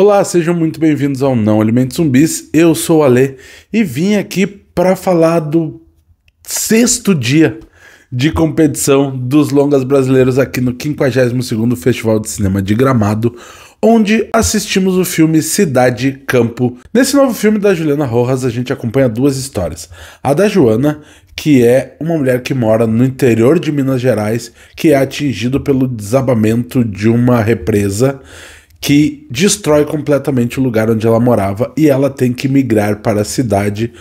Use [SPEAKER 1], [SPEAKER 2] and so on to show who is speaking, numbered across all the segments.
[SPEAKER 1] Olá, sejam muito bem-vindos ao Não Alimentos Zumbis. Eu sou o Ale e vim aqui para falar do sexto dia de competição dos longas brasileiros aqui no 52º Festival de Cinema de Gramado, onde assistimos o filme Cidade Campo. Nesse novo filme da Juliana Rojas, a gente acompanha duas histórias. A da Joana, que é uma mulher que mora no interior de Minas Gerais, que é atingida pelo desabamento de uma represa que destrói completamente o lugar onde ela morava e ela tem que migrar para a cidade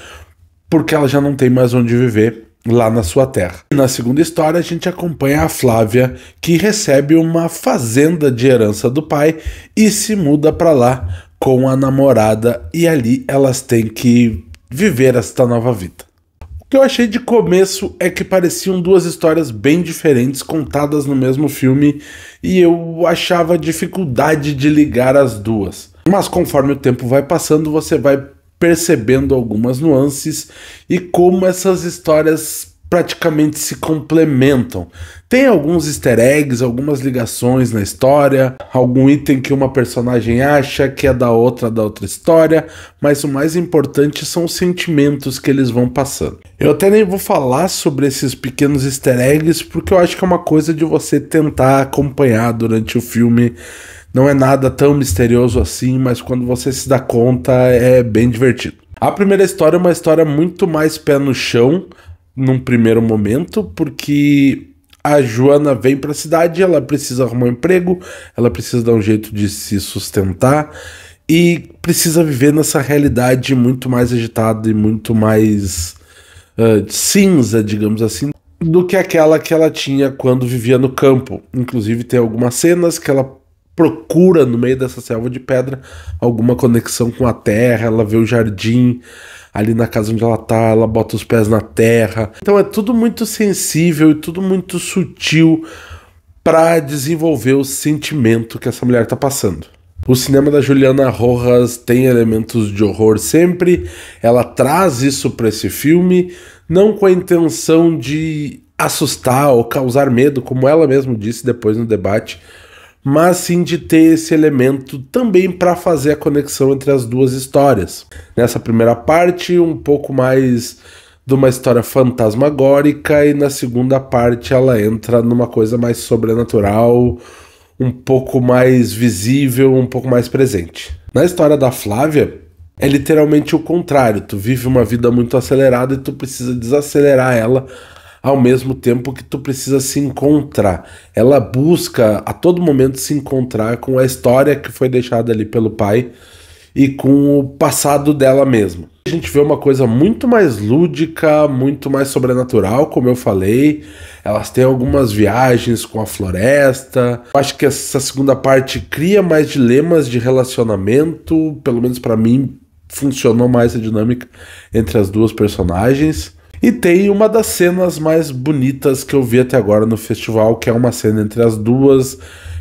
[SPEAKER 1] porque ela já não tem mais onde viver lá na sua terra. Na segunda história, a gente acompanha a Flávia, que recebe uma fazenda de herança do pai e se muda para lá com a namorada, e ali elas têm que viver esta nova vida. O que eu achei de começo é que pareciam duas histórias bem diferentes contadas no mesmo filme e eu achava dificuldade de ligar as duas. Mas conforme o tempo vai passando, você vai percebendo algumas nuances e como essas histórias praticamente se complementam. Tem alguns easter eggs, algumas ligações na história, algum item que uma personagem acha que é da outra, da outra história, mas o mais importante são os sentimentos que eles vão passando. Eu até nem vou falar sobre esses pequenos easter eggs, porque eu acho que é uma coisa de você tentar acompanhar durante o filme. Não é nada tão misterioso assim, mas quando você se dá conta é bem divertido. A primeira história é uma história muito mais pé no chão, num primeiro momento, porque a Joana vem para a cidade, ela precisa arrumar um emprego, ela precisa dar um jeito de se sustentar e precisa viver nessa realidade muito mais agitada e muito mais uh, cinza, digamos assim, do que aquela que ela tinha quando vivia no campo. Inclusive, tem algumas cenas que ela procura no meio dessa selva de pedra alguma conexão com a terra, ela vê o jardim ali na casa onde ela tá, ela bota os pés na terra. Então é tudo muito sensível e tudo muito sutil para desenvolver o sentimento que essa mulher tá passando. O cinema da Juliana Rojas tem elementos de horror sempre, ela traz isso para esse filme, não com a intenção de assustar ou causar medo, como ela mesma disse depois no debate, mas sim de ter esse elemento também para fazer a conexão entre as duas histórias. Nessa primeira parte, um pouco mais de uma história fantasmagórica, e na segunda parte ela entra numa coisa mais sobrenatural, um pouco mais visível, um pouco mais presente. Na história da Flávia, é literalmente o contrário. Tu vive uma vida muito acelerada e tu precisa desacelerar ela ao mesmo tempo que tu precisa se encontrar. Ela busca a todo momento se encontrar com a história que foi deixada ali pelo pai e com o passado dela mesma. A gente vê uma coisa muito mais lúdica, muito mais sobrenatural, como eu falei. Elas têm algumas viagens com a floresta. Eu acho que essa segunda parte cria mais dilemas de relacionamento, pelo menos para mim funcionou mais a dinâmica entre as duas personagens. E tem uma das cenas mais bonitas que eu vi até agora no festival, que é uma cena entre as duas,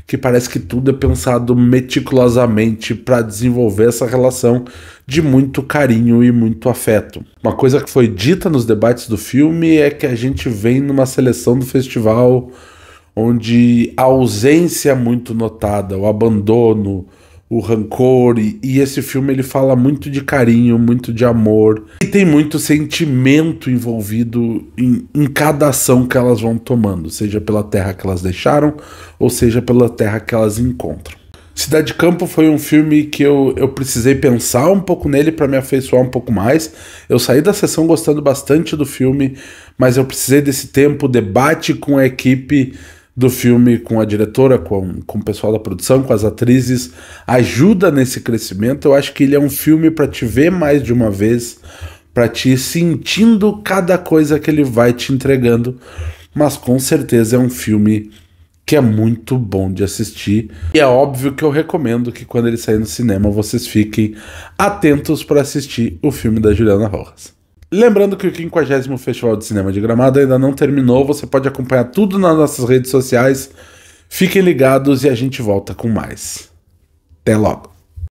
[SPEAKER 1] que parece que tudo é pensado meticulosamente para desenvolver essa relação de muito carinho e muito afeto. Uma coisa que foi dita nos debates do filme é que a gente vem numa seleção do festival onde a ausência é muito notada, o abandono, o rancor e, e, esse filme ele fala muito de carinho, muito de amor e tem muito sentimento envolvido em, em, cada ação que elas vão tomando, seja pela terra que elas deixaram ou seja pela terra que elas encontram. Cidade de Campo foi um filme que eu, eu precisei pensar um pouco nele para me afeiçoar um pouco mais. Eu saí da sessão gostando bastante do filme, mas eu precisei desse tempo, debate com a equipe do filme com a diretora, com, com o pessoal da produção, com as atrizes, ajuda nesse crescimento. Eu acho que ele é um filme para te ver mais de uma vez, para te ir sentindo cada coisa que ele vai te entregando. Mas com certeza é um filme que é muito bom de assistir. E é óbvio que eu recomendo que quando ele sair no cinema vocês fiquem atentos para assistir o filme da Juliana Rojas. Lembrando que o 50 Festival de Cinema de Gramado ainda não terminou, você pode acompanhar tudo nas nossas redes sociais. Fiquem ligados e a gente volta com mais. Até logo!